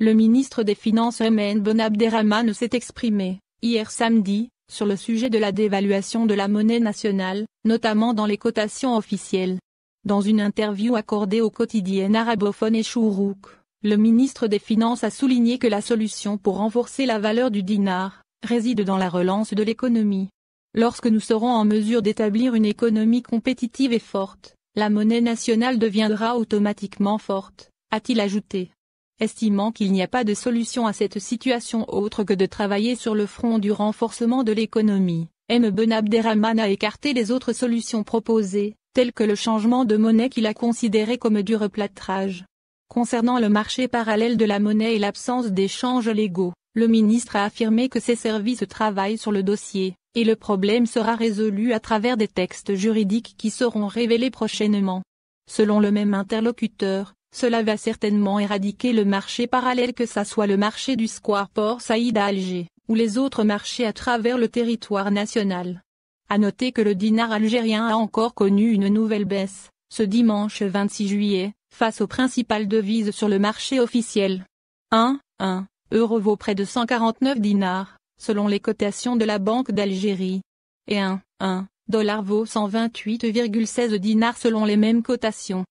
Le ministre des Finances Emen Ben s'est exprimé, hier samedi, sur le sujet de la dévaluation de la monnaie nationale, notamment dans les cotations officielles. Dans une interview accordée au quotidien arabophone Chourouk, le ministre des Finances a souligné que la solution pour renforcer la valeur du dinar, réside dans la relance de l'économie. Lorsque nous serons en mesure d'établir une économie compétitive et forte, la monnaie nationale deviendra automatiquement forte, a-t-il ajouté estimant qu'il n'y a pas de solution à cette situation autre que de travailler sur le front du renforcement de l'économie. M. Ben Abderrahman a écarté les autres solutions proposées, telles que le changement de monnaie qu'il a considéré comme du replâtrage. Concernant le marché parallèle de la monnaie et l'absence d'échanges légaux, le ministre a affirmé que ses services travaillent sur le dossier, et le problème sera résolu à travers des textes juridiques qui seront révélés prochainement. Selon le même interlocuteur, cela va certainement éradiquer le marché parallèle que ça soit le marché du Square Port Saïd à Alger, ou les autres marchés à travers le territoire national. À noter que le dinar algérien a encore connu une nouvelle baisse, ce dimanche 26 juillet, face aux principales devises sur le marché officiel. 1, 1, euro vaut près de 149 dinars, selon les cotations de la Banque d'Algérie. Et 1, 1, dollar vaut 128,16 dinars selon les mêmes cotations.